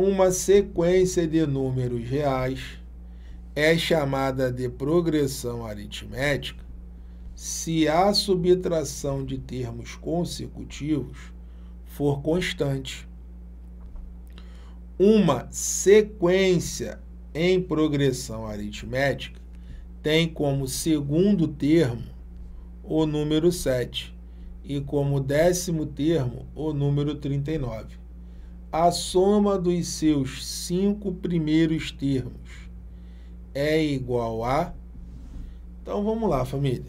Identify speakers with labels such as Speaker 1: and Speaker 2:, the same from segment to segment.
Speaker 1: uma sequência de números reais é chamada de progressão aritmética se a subtração de termos consecutivos for constante. Uma sequência em progressão aritmética tem como segundo termo o número 7 e como décimo termo o número 39 a soma dos seus cinco primeiros termos é igual a. Então vamos lá, família.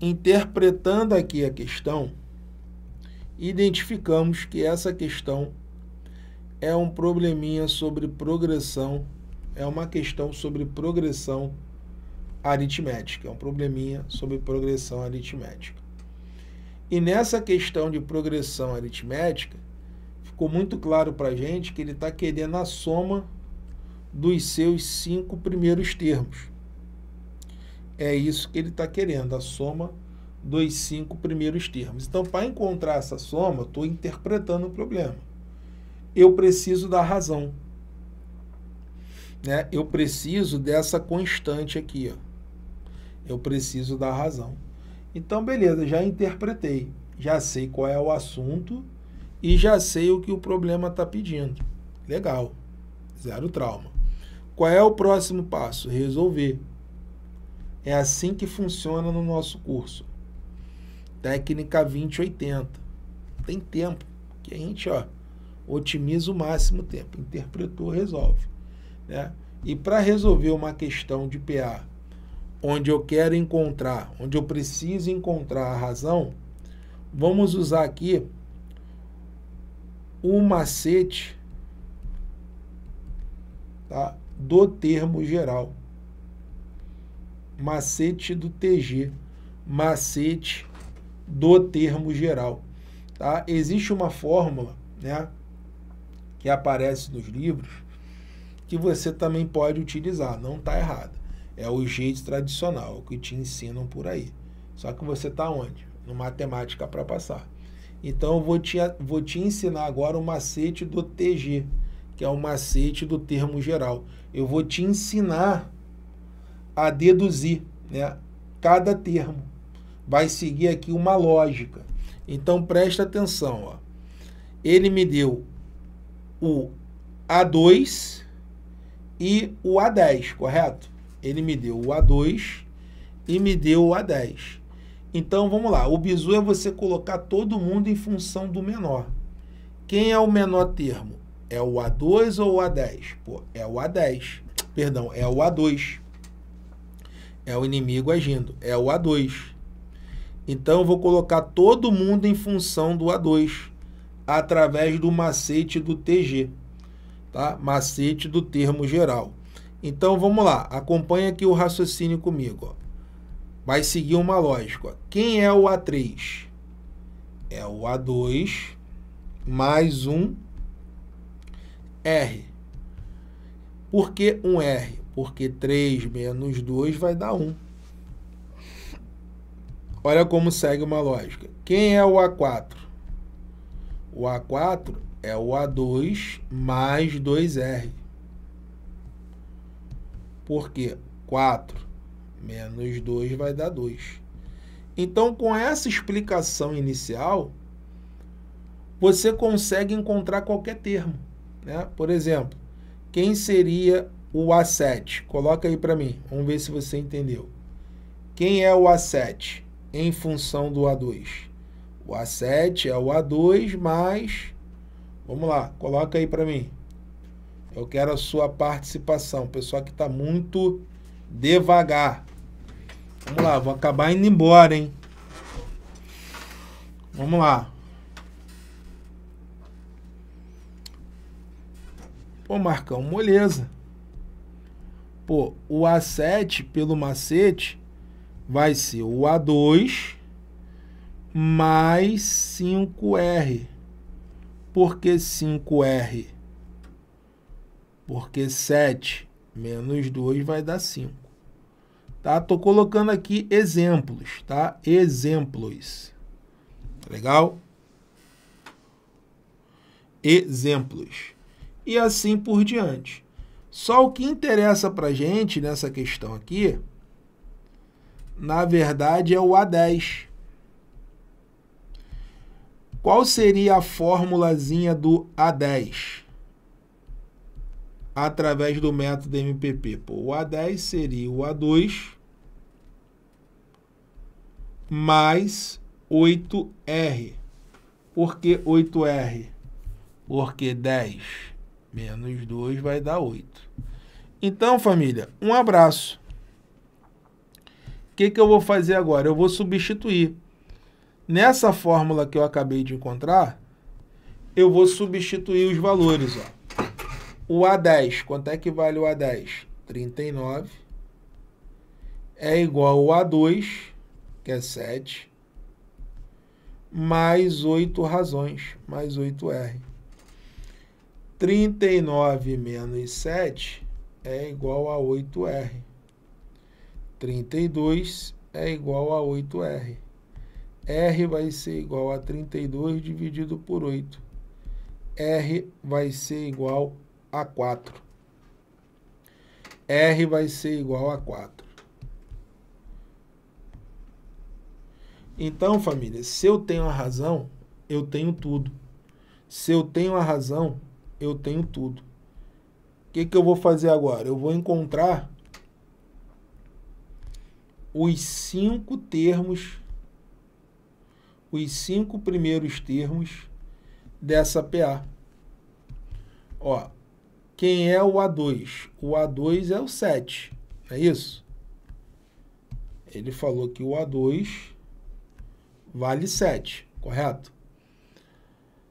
Speaker 1: Interpretando aqui a questão, identificamos que essa questão é um probleminha sobre progressão, é uma questão sobre progressão aritmética, é um probleminha sobre progressão aritmética. E nessa questão de progressão aritmética, ficou muito claro para a gente que ele está querendo a soma dos seus cinco primeiros termos. É isso que ele está querendo, a soma dos cinco primeiros termos. Então, para encontrar essa soma, estou interpretando o problema. Eu preciso da razão. Né? Eu preciso dessa constante aqui. Ó. Eu preciso da razão. Então, beleza, já interpretei. Já sei qual é o assunto e já sei o que o problema está pedindo. Legal, zero trauma. Qual é o próximo passo? Resolver. É assim que funciona no nosso curso. Técnica 2080. Tem tempo, que a gente ó, otimiza o máximo tempo. Interpretou, resolve. Né? E para resolver uma questão de PA, onde eu quero encontrar, onde eu preciso encontrar a razão, vamos usar aqui o macete tá, do termo geral. Macete do TG. Macete do termo geral. Tá? Existe uma fórmula né, que aparece nos livros que você também pode utilizar, não está errado. É o jeito tradicional, é o que te ensinam por aí. Só que você está onde? No matemática para passar. Então eu vou te, vou te ensinar agora o macete do TG, que é o macete do termo geral. Eu vou te ensinar a deduzir né, cada termo. Vai seguir aqui uma lógica. Então presta atenção. Ó. Ele me deu o A2 e o A10, correto? Ele me deu o A2 e me deu o A10. Então vamos lá, o bizu é você colocar todo mundo em função do menor. Quem é o menor termo? É o A2 ou o A10? Pô, é o A10. Perdão, é o A2. É o inimigo agindo, é o A2. Então eu vou colocar todo mundo em função do A2 através do macete do TG, tá? Macete do termo geral. Então vamos lá, acompanha aqui o raciocínio comigo, ó vai seguir uma lógica. Quem é o A3? É o A2 mais um R. Por que um R? Porque 3 menos 2 vai dar 1. Olha como segue uma lógica. Quem é o A4? O A4 é o A2 mais 2R. Por quê? 4 Menos 2 vai dar 2. Então, com essa explicação inicial, você consegue encontrar qualquer termo. Né? Por exemplo, quem seria o A7? Coloca aí para mim, vamos ver se você entendeu. Quem é o A7 em função do A2? O A7 é o A2 mais... Vamos lá, coloca aí para mim. Eu quero a sua participação, pessoal que está muito devagar. Vamos lá, vou acabar indo embora, hein? Vamos lá. Pô, Marcão, moleza. Pô, o A7 pelo macete vai ser o A2 mais 5R. Por que 5R? Porque 7 menos 2 vai dar 5 tá? Tô colocando aqui exemplos, tá? Exemplos. Tá legal? Exemplos. E assim por diante. Só o que interessa pra gente nessa questão aqui, na verdade é o A10. Qual seria a formulazinha do A10? através do método MPP. Pô, o A10 seria o A2 mais 8R. Por que 8R? Porque 10 menos 2 vai dar 8. Então, família, um abraço. O que, que eu vou fazer agora? Eu vou substituir. Nessa fórmula que eu acabei de encontrar, eu vou substituir os valores. Ó. O A10, quanto é que vale o A10? 39 é igual ao A2, que é 7, mais 8 razões, mais 8R. 39 menos 7 é igual a 8R. 32 é igual a 8R. R vai ser igual a 32 dividido por 8. R vai ser igual a 4. R vai ser igual a 4. Então, família, se eu tenho a razão, eu tenho tudo. Se eu tenho a razão, eu tenho tudo. O que, que eu vou fazer agora? Eu vou encontrar os cinco termos, os cinco primeiros termos dessa PA. Ó, quem é o A2? O A2 é o 7, é isso? Ele falou que o A2 vale 7, correto?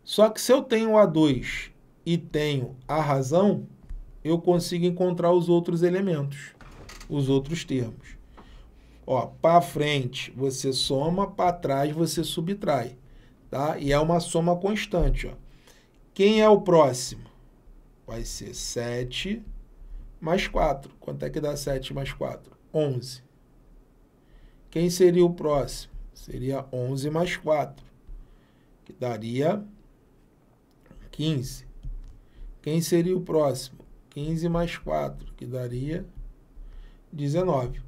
Speaker 1: Só que se eu tenho o A2 e tenho a razão, eu consigo encontrar os outros elementos, os outros termos. Ó, para frente você soma, para trás você subtrai, tá? E é uma soma constante, ó. Quem é o próximo? vai ser 7 mais 4. Quanto é que dá 7 mais 4? 11. Quem seria o próximo? Seria 11 mais 4, que daria 15. Quem seria o próximo? 15 mais 4, que daria 19.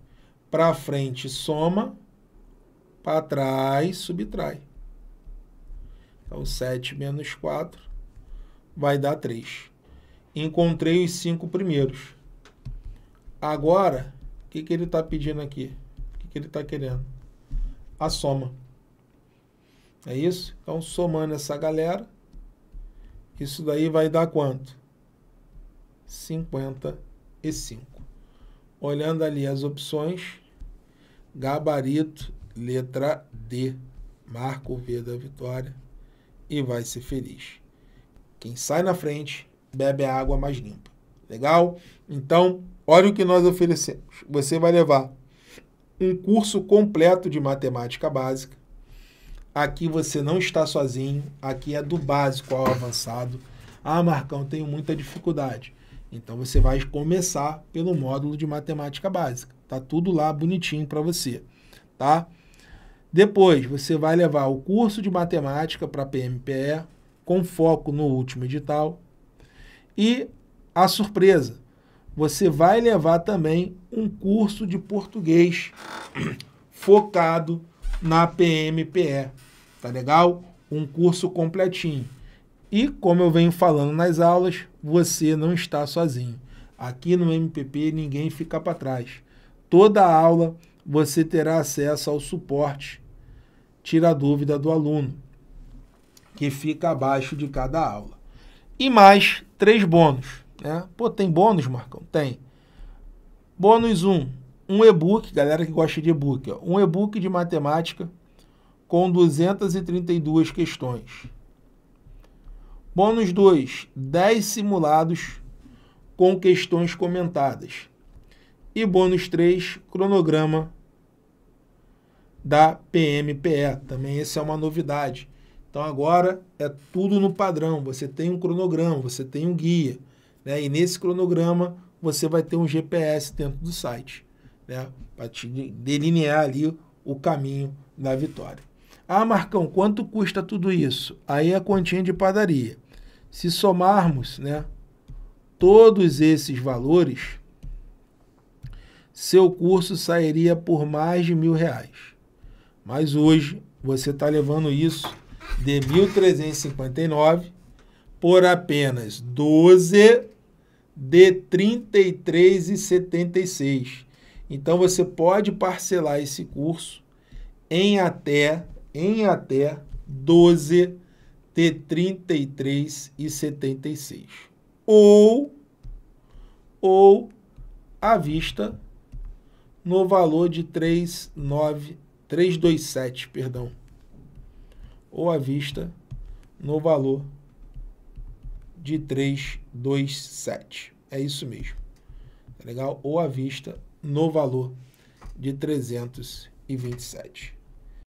Speaker 1: Para frente soma, para trás subtrai. Então, 7 menos 4 vai dar 3. 3 encontrei os cinco primeiros. Agora, o que, que ele está pedindo aqui? O que, que ele está querendo? A soma. É isso? Então, somando essa galera, isso daí vai dar quanto? 55. Olhando ali as opções, gabarito, letra D. Marca o V da vitória e vai ser feliz. Quem sai na frente bebe a água mais limpa. Legal? Então, olha o que nós oferecemos. Você vai levar um curso completo de matemática básica. Aqui você não está sozinho, aqui é do básico ao avançado. Ah, Marcão, tenho muita dificuldade. Então você vai começar pelo módulo de matemática básica. Tá tudo lá bonitinho para você, tá? Depois você vai levar o curso de matemática para PMPE com foco no último edital, e a surpresa, você vai levar também um curso de português focado na PMPE, tá legal? Um curso completinho. E como eu venho falando nas aulas, você não está sozinho. Aqui no MPP ninguém fica para trás. Toda aula você terá acesso ao suporte Tira a dúvida do aluno, que fica abaixo de cada aula e mais três bônus. Né? Pô, tem bônus, Marcão? Tem. Bônus 1, um, um e-book, galera que gosta de e-book, um e-book de matemática com 232 questões. Bônus 2, 10 simulados com questões comentadas. E bônus 3, cronograma da PMPE. Também essa é uma novidade. Então agora é tudo no padrão. Você tem um cronograma, você tem um guia, né? E nesse cronograma você vai ter um GPS dentro do site, né? Para te delinear ali o caminho da vitória. Ah, Marcão, quanto custa tudo isso? Aí é a continha de padaria. Se somarmos, né? Todos esses valores, seu curso sairia por mais de mil reais. Mas hoje você está levando isso de 1.359 por apenas 12 de 33,76. Então você pode parcelar esse curso em até em até 12 de 33,76 ou ou à vista no valor de 39 327, perdão ou à vista no valor de 327. É isso mesmo. Tá legal? Ou à vista no valor de 327.